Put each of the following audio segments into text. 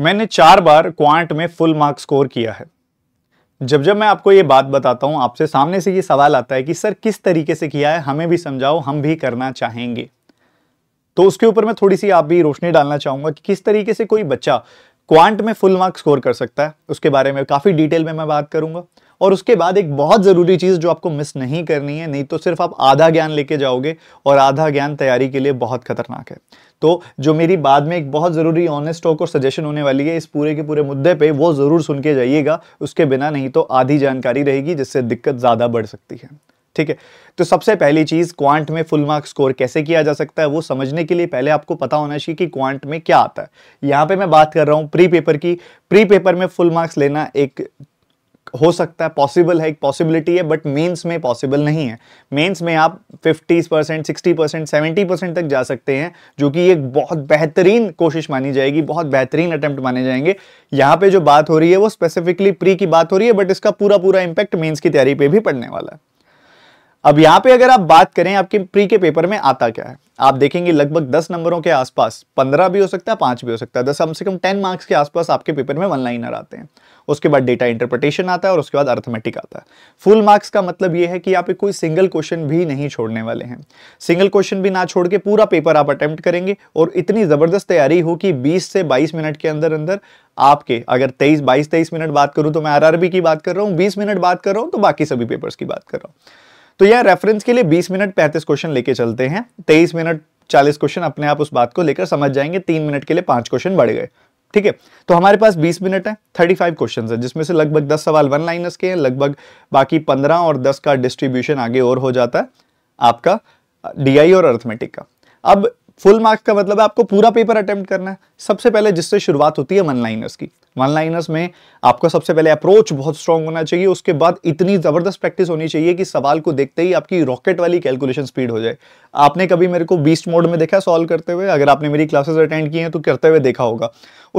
मैंने चार बार क्वांट में फुल मार्क्स स्कोर किया है जब जब मैं आपको ये बात बताता हूँ आपसे सामने से ये सवाल आता है कि सर किस तरीके से किया है हमें भी समझाओ हम भी करना चाहेंगे तो उसके ऊपर मैं थोड़ी सी आप भी रोशनी डालना चाहूंगा कि किस तरीके से कोई बच्चा क्वांट में फुल मार्क्स स्कोर कर सकता है उसके बारे में काफ़ी डिटेल में मैं बात करूंगा और उसके बाद एक बहुत ज़रूरी चीज़ जो आपको मिस नहीं करनी है नहीं तो सिर्फ आप आधा ज्ञान लेके जाओगे और आधा ज्ञान तैयारी के लिए बहुत खतरनाक है तो जो मेरी बाद में एक बहुत ज़रूरी ऑनेस्ट टॉक और सजेशन होने वाली है इस पूरे के पूरे मुद्दे पे वो ज़रूर सुन के जाइएगा उसके बिना नहीं तो आधी जानकारी रहेगी जिससे दिक्कत ज़्यादा बढ़ सकती है ठीक है तो सबसे पहली चीज़ क्वांट में फुल मार्क्स स्कोर कैसे किया जा सकता है वो समझने के लिए पहले आपको पता होना चाहिए कि क्वांट में क्या आता है यहाँ पे मैं बात कर रहा हूँ प्री पेपर की प्री पेपर में फुल मार्क्स लेना एक हो सकता है पॉसिबल है एक पॉसिबिलिटी है बट मेंस में पॉसिबल नहीं है मेंस में आप 50 percent sixty percent seventy percent तक जा सकते हैं जो कि एक बहुत बेहतरीन कोशिश मानी जाएगी बहुत बेहतरीन अटेम्प्ट माने जाएंगे यहाँ पे जो बात हो रही है वो स्पेसिफिकली प्री की बात हो रही है बट इसका पूरा पूरा इंपैक्ट मेन्स की तैयारी पर भी पड़ने वाला है अब यहाँ पे अगर आप बात करें आपके प्री के पेपर में आता क्या है आप देखेंगे लगभग दस नंबरों के आसपास पंद्रह भी हो सकता है पांच भी हो सकता है दस कम से कम टेन मार्क्स के आसपास आपके पेपर में वन लाइनर आते हैं उसके बाद डेटा इंटरप्रिटेशन आता है और उसके बाद अर्थमेटिक आता है फुल मार्क्स का मतलब यह है कि आप कोई सिंगल क्वेश्चन भी नहीं छोड़ने वाले हैं सिंगल क्वेश्चन भी ना छोड़ के पूरा पेपर आप अटेम्प्ट करेंगे और इतनी ज़बरदस्त तैयारी हो कि बीस से बाईस मिनट के अंदर अंदर आपके अगर तेईस बाईस तेईस मिनट बात करूं तो मैं आर की बात कर रहा हूं बीस मिनट बात कर रहा हूं तो बाकी सभी पेपर की बात कर रहा हूं तो यह रेफरेंस के लिए 20 मिनट 35 क्वेश्चन लेके चलते हैं 23 मिनट 40 क्वेश्चन अपने आप उस बात को लेकर समझ जाएंगे तीन मिनट के लिए पांच क्वेश्चन बढ़ गए ठीक है तो हमारे पास 20 मिनट है 35 क्वेश्चन है जिसमें से लगभग 10 सवाल वन लाइनर्स के हैं लगभग बाकी 15 और 10 का डिस्ट्रीब्यूशन आगे और हो जाता है आपका डीआई और अर्थमेटिक का अब फुल मार्क्स का मतलब है आपको पूरा पेपर अटेम्प्ट करना है सबसे पहले जिससे शुरुआत होती है वन लाइनर्स की वन लाइनर्स में आपका सबसे पहले अप्रोच बहुत स्ट्रांग होना चाहिए उसके बाद इतनी ज़बरदस्त प्रैक्टिस होनी चाहिए कि सवाल को देखते ही आपकी रॉकेट वाली कैलकुलेशन स्पीड हो जाए आपने कभी मेरे को बीस्ट मोड में देखा सॉल्व करते हुए अगर आपने मेरी क्लासेस अटेंड की हैं तो करते हुए देखा होगा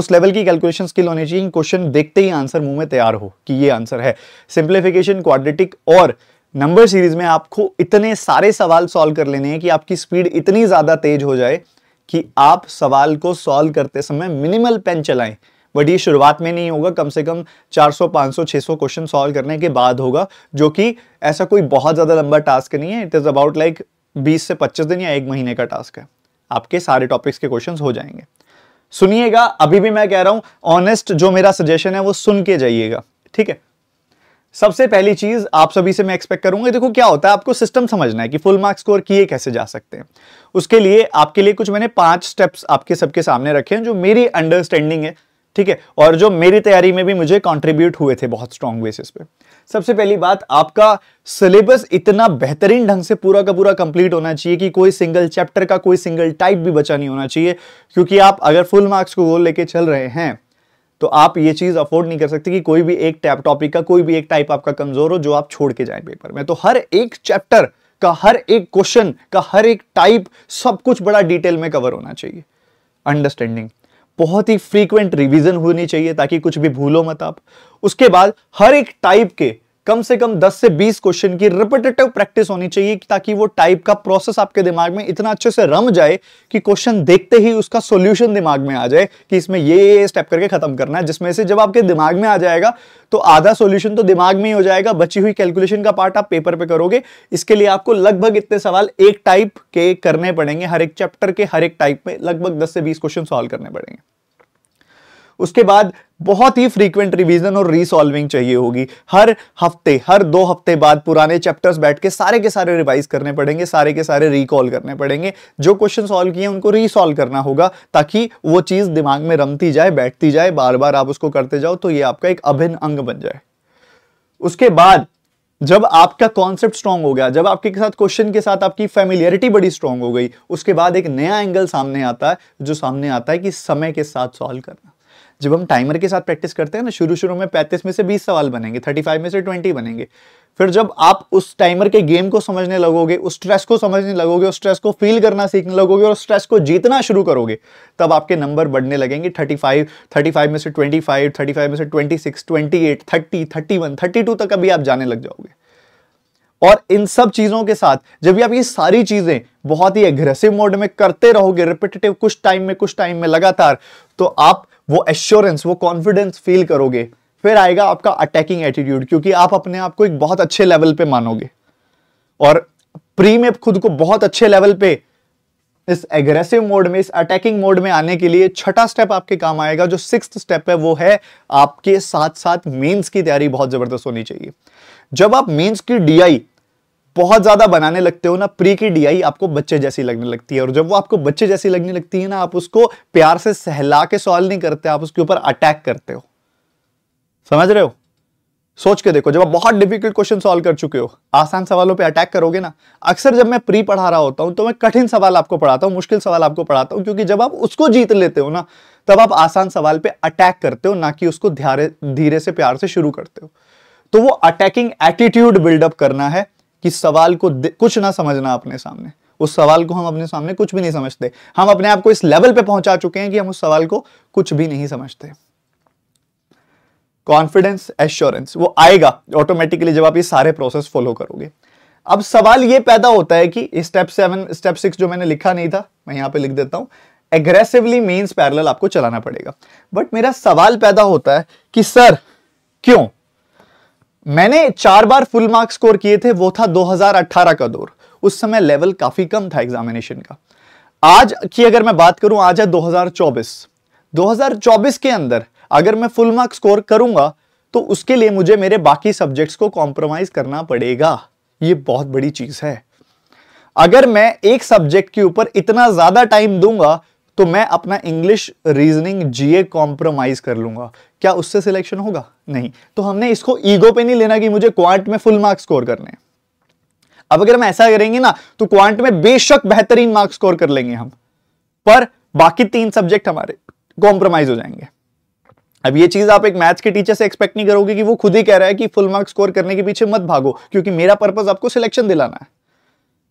उस लेवल की कैलकुलेशन स्किल होनी चाहिए क्वेश्चन देखते ही आंसर मुँह में तैयार हो कि ये आंसर है सिंप्लीफिकेशन क्वाड्रेटिक और नंबर सीरीज में आपको इतने सारे सवाल सॉल्व कर लेने हैं कि आपकी स्पीड इतनी ज़्यादा तेज हो जाए कि आप सवाल को सॉल्व करते समय मिनिमल पेन चलाएं बट ये शुरुआत में नहीं होगा कम से कम 400, 500, 600 क्वेश्चन सॉल्व करने के बाद होगा जो कि ऐसा कोई बहुत ज़्यादा लंबा टास्क नहीं है इट इज़ अबाउट लाइक 20 से 25 दिन या एक महीने का टास्क है आपके सारे टॉपिक्स के क्वेश्चन हो जाएंगे सुनिएगा अभी भी मैं कह रहा हूं ऑनेस्ट जो मेरा सजेशन है वो सुन के जाइएगा ठीक है सबसे पहली चीज आप सभी से मैं एक्सपेक्ट करूंगा देखो क्या होता है आपको सिस्टम समझना है कि फुल मार्क्स स्कोर किए कैसे जा सकते हैं उसके लिए आपके लिए कुछ मैंने पांच स्टेप्स आपके सबके सामने रखे हैं जो मेरी अंडरस्टैंडिंग है ठीक है और जो मेरी तैयारी में भी मुझे कॉन्ट्रीब्यूट हुए थे बहुत स्ट्रॉन्ग बेसिस पे सबसे पहली बात आपका सिलेबस इतना बेहतरीन ढंग से पूरा का पूरा कंप्लीट होना चाहिए कि कोई सिंगल चैप्टर का कोई सिंगल टाइप भी बचा नहीं होना चाहिए क्योंकि आप अगर फुल मार्क्स को गोल लेके चल रहे हैं तो आप ये चीज़ अफोर्ड नहीं कर सकते कि कोई भी एक टैप टॉपिक का कोई भी एक टाइप आपका कमजोर हो जो आप छोड़ के जाए पेपर में तो हर एक चैप्टर का हर एक क्वेश्चन का हर एक टाइप सब कुछ बड़ा डिटेल में कवर होना चाहिए अंडरस्टैंडिंग बहुत ही फ्रीक्वेंट रिवीजन होनी चाहिए ताकि कुछ भी भूलो मत आप उसके बाद हर एक टाइप के कम से कम 10 से 20 क्वेश्चन की रिपीटेटिव प्रैक्टिस होनी चाहिए ताकि वो टाइप का प्रोसेस आपके दिमाग में इतना अच्छे से रम जाए कि क्वेश्चन देखते ही उसका सोल्यूशन दिमाग में आ जाए कि इसमें ये स्टेप करके खत्म करना है जिसमें से जब आपके दिमाग में आ जाएगा तो आधा सोल्यूशन तो दिमाग में ही हो जाएगा बची हुई कैलकुलेशन का पार्ट आप पेपर पे करोगे इसके लिए आपको लगभग इतने सवाल एक टाइप के करने पड़ेंगे हर एक चैप्टर के हर एक टाइप में लगभग दस से बीस क्वेश्चन सॉल्व करने पड़ेंगे उसके बाद बहुत ही फ्रीक्वेंट रिवीजन और रीसॉल्विंग चाहिए होगी हर हफ्ते हर दो हफ्ते बाद पुराने चैप्टर्स बैठ के सारे के सारे रिवाइज करने पड़ेंगे सारे के सारे रिकॉल करने पड़ेंगे जो क्वेश्चन सॉल्व किए उनको रीसॉल्व करना होगा ताकि वो चीज़ दिमाग में रमती जाए बैठती जाए बार बार आप उसको करते जाओ तो ये आपका एक अभिन्न अंग बन जाए उसके बाद जब आपका कॉन्सेप्ट स्ट्रांग हो गया जब आपके साथ क्वेश्चन के साथ आपकी फेमिलियरिटी बड़ी स्ट्रांग हो गई उसके बाद एक नया एंगल सामने आता है जो सामने आता है कि समय के साथ सॉल्व करना जब हम टाइमर के साथ प्रैक्टिस करते हैं ना शुरू शुरू में पैंतीस में से बीस सवाल बनेंगे थर्टी फाइव में से ट्वेंटी बनेंगे फिर जब आप उस टाइमर के गेम को समझने लगोगे उस स्ट्रेस को समझने लगोगे उस स्ट्रेस को फील करना सीखने लगोगे और स्ट्रेस को जीतना शुरू करोगे तब आपके नंबर बढ़ने लगेंगे 35, 35 में से 25, 35 में से 26, 28, 30, 31, 32 तक अभी आप जाने लग जाओगे और इन सब चीजों के साथ जब भी आप ये सारी चीजें बहुत ही एग्रेसिव मोड में करते रहोगे रिपीटेटिव कुछ टाइम में कुछ टाइम में लगातार तो आप वो एश्योरेंस वो कॉन्फिडेंस फील करोगे फिर आएगा आपका अटैकिंग एटीट्यूड क्योंकि आप अपने आप को एक बहुत अच्छे लेवल पे मानोगे और प्री में खुद को बहुत अच्छे लेवल पे इस एग्रेसिव मोड में इस अटैकिंग मोड में आने के लिए छठा स्टेप आपके काम आएगा जो सिक्स स्टेप है वो है आपके साथ साथ मेंस की तैयारी बहुत ज़बरदस्त होनी चाहिए जब आप मेंस की डीआई बहुत ज़्यादा बनाने लगते हो ना प्री की डीआई आपको बच्चे जैसी लगने लगती है और जब वो आपको बच्चे जैसी लगने लगती है ना आप उसको प्यार से सहला के सॉल्व नहीं करते आप उसके ऊपर अटैक करते हो समझ रहे हो सोच के देखो जब आप बहुत डिफिकल्ट क्वेश्चन सॉल्व कर चुके हो आसान सवालों पे अटैक करोगे ना अक्सर जब मैं प्री पढ़ा रहा होता हूं तो मैं कठिन सवाल आपको पढ़ाता हूं मुश्किल सवाल आपको पढ़ाता हूं क्योंकि जब आप उसको जीत लेते हो ना तब आप आसान सवाल पे अटैक करते हो ना कि उसको धीरे धीरे से प्यार से शुरू करते हो तो वो अटैकिंग एटीट्यूड बिल्डअप करना है कि सवाल को कुछ ना समझना अपने सामने उस सवाल को हम अपने सामने कुछ भी नहीं समझते हम अपने आप को इस लेवल पे पहुंचा चुके हैं कि हम उस सवाल को कुछ भी नहीं समझते कॉन्फिडेंस एश्योरेंस वो आएगा ऑटोमेटिकली जब आप ये सारे प्रोसेस फॉलो करोगे अब सवाल ये पैदा होता है कि स्टेप सेवन स्टेप सिक्स जो मैंने लिखा नहीं था मैं यहां पे लिख देता हूं एग्रेसिवली मीन्स पैरल आपको चलाना पड़ेगा बट मेरा सवाल पैदा होता है कि सर क्यों मैंने चार बार फुल मार्क्स स्कोर किए थे वो था 2018 का दौर उस समय लेवल काफी कम था एग्जामिनेशन का आज की अगर मैं बात करूं आज है 2024 2024 के अंदर अगर मैं फुल मार्क्स स्कोर करूंगा तो उसके लिए मुझे मेरे बाकी सब्जेक्ट्स को कॉम्प्रोमाइज करना पड़ेगा ये बहुत बड़ी चीज है अगर मैं एक सब्जेक्ट के ऊपर इतना ज्यादा टाइम दूंगा तो मैं अपना इंग्लिश रीजनिंग जीए कॉम्प्रोमाइज कर लूंगा क्या उससे सिलेक्शन होगा नहीं तो हमने इसको ईगो पे नहीं लेना कि मुझे क्वांट में फुल मार्क्स स्कोर करने अब अगर हम ऐसा करेंगे ना तो क्वांट में बेशक बेहतरीन मार्क्स स्कोर कर लेंगे हम पर बाकी तीन सब्जेक्ट हमारे कॉम्प्रोमाइज हो जाएंगे अब ये चीज आप एक मैथ्स के टीचर से एक्सपेक्ट नहीं करोगे कि वो खुद ही कह रहा है कि फुल मार्क्स स्कोर करने के पीछे मत भागो क्योंकि मेरा पर्पज आपको सिलेक्शन दिलाना है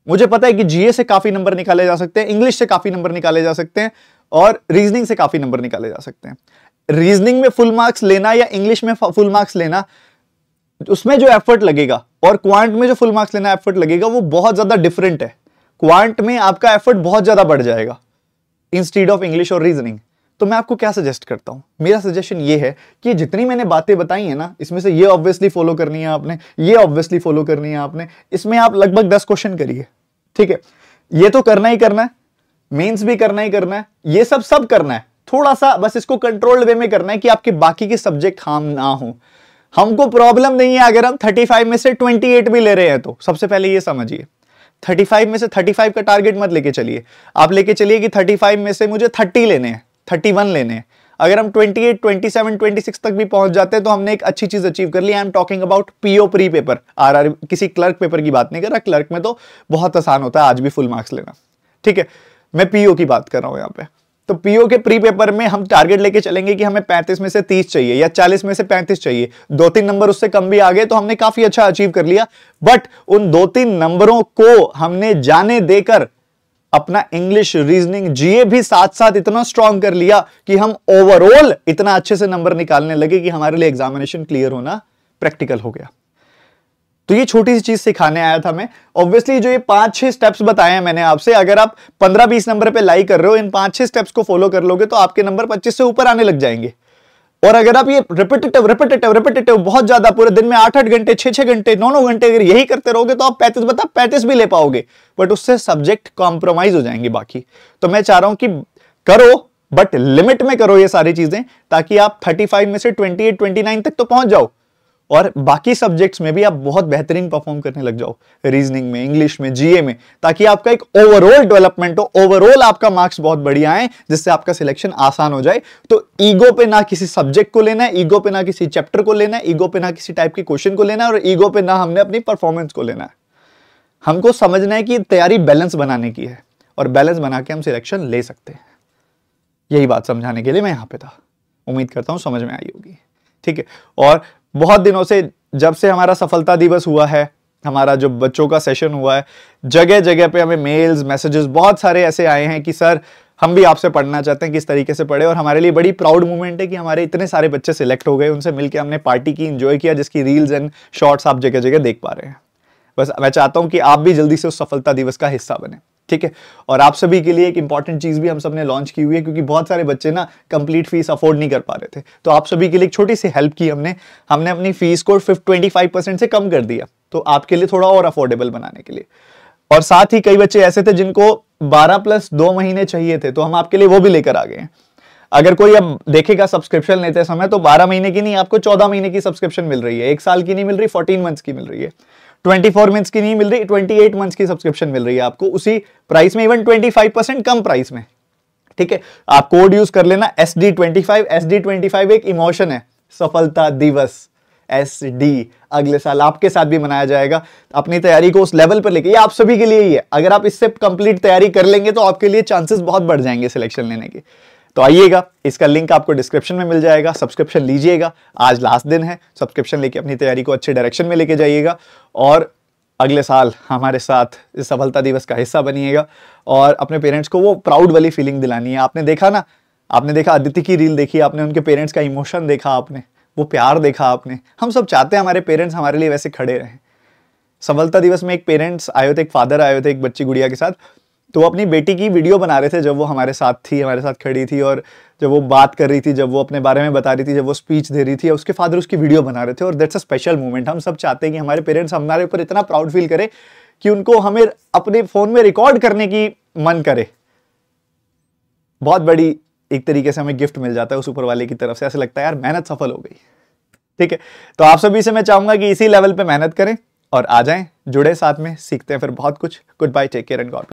मुझे पता है कि जीए से काफी नंबर निकाले जा सकते हैं इंग्लिश से काफी नंबर निकाले जा सकते हैं और रीजनिंग से काफी नंबर निकाले जा सकते हैं रीजनिंग में फुल मार्क्स लेना या इंग्लिश में फुल मार्क्स लेना उसमें जो एफर्ट लगेगा और क्वांट में जो फुल मार्क्स लेना एफर्ट लगेगा वो बहुत ज्यादा डिफरेंट है क्वांट में आपका एफर्ट बहुत ज्यादा बढ़ जाएगा इंस्टीड ऑफ इंग्लिश और रीजनिंग तो मैं आपको क्या सजेस्ट करता हूं मेरा सजेशन ये है कि जितनी मैंने बातें बताई हैं ना इसमें से ये ऑब्वियसली फॉलो करनी है आपने ये ऑब्वियसली फॉलो करनी है आपने इसमें आप लगभग दस क्वेश्चन करिए ठीक है ये तो करना ही करना है मेंस भी करना ही करना है ये सब सब करना है थोड़ा सा बस इसको कंट्रोल्ड वे में करना है कि आपके बाकी के सब्जेक्ट हार्म ना हो हमको प्रॉब्लम नहीं है अगर हम 35 में से 28 भी ले रहे हैं तो सबसे पहले ये समझिए 35 में से 35 का टारगेट मत लेके चलिए आप लेके चलिए कि 35 में से मुझे 30 लेने हैं थर्टी वन लेने अगर हम twenty twenty eight seven twenty six तक भी पहुंच जाते हैं तो हमने एक अच्छी चीज अचीव कर ली I am talking about PO pre paper R R किसी क्लर्क पेपर की बात नहीं कर रहा क्लर्क में तो बहुत आसान होता है आज भी फुल मार्क्स लेना ठीक है मैं पीओ की बात कर रहा हूं यहाँ पे तो पीओ के प्री पेपर में हम टारगेट लेके चलेंगे कि हमें पैंतीस में से तीस चाहिए या चालीस में से पैंतीस चाहिए दो तीन नंबर उससे कम भी आ गए तो हमने काफी अच्छा अचीव कर लिया बट उन दो तीन नंबरों को हमने जाने देकर अपना इंग्लिश रीजनिंग जीए भी साथ साथ इतना स्ट्रांग कर लिया कि हम ओवरऑल इतना अच्छे से नंबर निकालने लगे कि हमारे लिए एग्जामिनेशन क्लियर होना प्रैक्टिकल हो गया तो ये छोटी सी चीज सिखाने आया था मैं ऑब्वियसली जो ये पांच छह स्टेप्स बताए हैं मैंने आपसे अगर आप पंद्रह बीस नंबर पे लाई कर रहे हो इन पांच छह स्टेप्स को फॉलो कर लोगे तो आपके नंबर पच्चीस से ऊपर आने लग जाएंगे और अगर आप ये रिपीटेटिव रिपीटेटिव रिपीटेटिव बहुत ज्यादा पूरे दिन में आठ आठ घंटे छह छह घंटे नौ नौ घंटे अगर यही करते रहोगे तो आप पैंतीस बता पैंतीस भी ले पाओगे बट उससे सब्जेक्ट कॉम्प्रोमाइज हो जाएंगे बाकी तो मैं चाह रहा हूं कि करो बट लिमिट में करो ये सारी चीजें ताकि आप थर्टी में से ट्वेंटी एट तक तो पहुंच जाओ और बाकी सब्जेक्ट्स में भी आप बहुत बेहतरीन परफॉर्म करने लग जाओ रीजनिंग में इंग्लिश में जीए में ताकि आपका एक ओवरऑल डेवलपमेंट हो ओवरऑल आपका मार्क्स बहुत बढ़िया आए जिससे आपका सिलेक्शन आसान हो जाए तो ईगो पे ना किसी सब्जेक्ट को लेना है ईगो पे ना किसी चैप्टर को लेना है ईगो पे ना किसी टाइप के क्वेश्चन को लेना है और ईगो पे ना हमने अपनी परफॉर्मेंस को लेना है हमको समझना है कि तैयारी बैलेंस बनाने की है और बैलेंस बना के हम सिलेक्शन ले सकते हैं यही बात समझाने के लिए मैं यहां पे था उम्मीद करता हूँ समझ में आई होगी ठीक है और बहुत दिनों से जब से हमारा सफलता दिवस हुआ है हमारा जो बच्चों का सेशन हुआ है जगह जगह पे हमें मेल्स मैसेजेस बहुत सारे ऐसे आए हैं कि सर हम भी आपसे पढ़ना चाहते हैं किस तरीके से पढ़े और हमारे लिए बड़ी प्राउड मूवमेंट है कि हमारे इतने सारे बच्चे सिलेक्ट हो गए उनसे मिलकर हमने पार्टी की इन्जॉय किया जिसकी रील्स एंड शॉर्ट्स आप जगह जगह देख पा रहे हैं बस मैं चाहता हूँ कि आप भी जल्दी से उस सफलता दिवस का हिस्सा बने ठीक है और आप सभी के लिए एक इंपॉर्टेंट चीज़ भी हम सब ने लॉन्च की हुई है क्योंकि बहुत सारे बच्चे ना कंप्लीट फीस अफोर्ड नहीं कर पा रहे थे तो आप सभी के लिए एक छोटी सी हेल्प की हमने हमने अपनी फीस को ट्वेंटी फाइव परसेंट से कम कर दिया तो आपके लिए थोड़ा और अफोर्डेबल बनाने के लिए और साथ ही कई बच्चे ऐसे थे जिनको बारह प्लस दो महीने चाहिए थे तो हम आपके लिए वो भी लेकर आ गए हैं अगर कोई अब देखेगा सब्सक्रिप्शन लेते समय तो बारह महीने की नहीं आपको चौदह महीने की सब्सक्रिप्शन मिल रही है एक साल की नहीं मिल रही फोर्टीन मंथ की मिल रही है ट्वेंटी फोर मंथ्स की नहीं मिल रही ट्वेंटी एट मंथ्स की सब्सक्रिप्शन मिल रही है आपको उसी प्राइस में इवन ट्वेंटी फाइव परसेंट कम प्राइस में ठीक है आप कोड यूज कर लेना S D twenty five S D twenty five एक इमोशन है सफलता दिवस एस डी अगले साल आपके साथ भी मनाया जाएगा अपनी तैयारी को उस लेवल पर लेके ये आप सभी के लिए ही है अगर आप इससे कंप्लीट तैयारी कर लेंगे तो आपके लिए चांसेस बहुत बढ़ जाएंगे सिलेक्शन लेने के तो आइएगा इसका लिंक आपको डिस्क्रिप्शन में मिल जाएगा सब्सक्रिप्शन लीजिएगा आज लास्ट दिन है सब्सक्रिप्शन लेके अपनी तैयारी को अच्छे डायरेक्शन में लेके जाइएगा और अगले साल हमारे साथ इस सफलता दिवस का हिस्सा बनिएगा और अपने पेरेंट्स को वो प्राउड वाली फीलिंग दिलानी है आपने देखा ना आपने देखा अदिति की रील देखी आपने उनके पेरेंट्स का इमोशन देखा आपने वो प्यार देखा आपने हम सब चाहते हैं हमारे पेरेंट्स हमारे लिए वैसे खड़े रहें सफलता दिवस में एक पेरेंट्स आए थे एक फादर आए थे एक बच्ची गुड़िया के साथ तो वो अपनी बेटी की वीडियो बना रहे थे जब वो हमारे साथ थी हमारे साथ खड़ी थी और जब वो बात कर रही थी जब वो अपने बारे में बता रही थी जब वो स्पीच दे रही थी उसके फादर उसकी वीडियो बना रहे थे और दैट्स अ स्पेशल मोमेंट हम सब चाहते हैं कि हमारे पेरेंट्स हमारे ऊपर इतना प्राउड फील करें कि उनको हमें अपने फ़ोन में रिकॉर्ड करने की मन करे बहुत बड़ी एक तरीके से हमें गिफ्ट मिल जाता है उस ऊपर वाले की तरफ से ऐसा लगता है यार मेहनत सफल हो गई ठीक है तो आप सभी से मैं चाहूंगा कि इसी लेवल पर मेहनत करें और आ जाएं जुड़े साथ में सीखते हैं फिर बहुत कुछ good bye take care and God